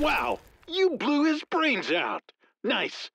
Wow! You blew his brains out! Nice!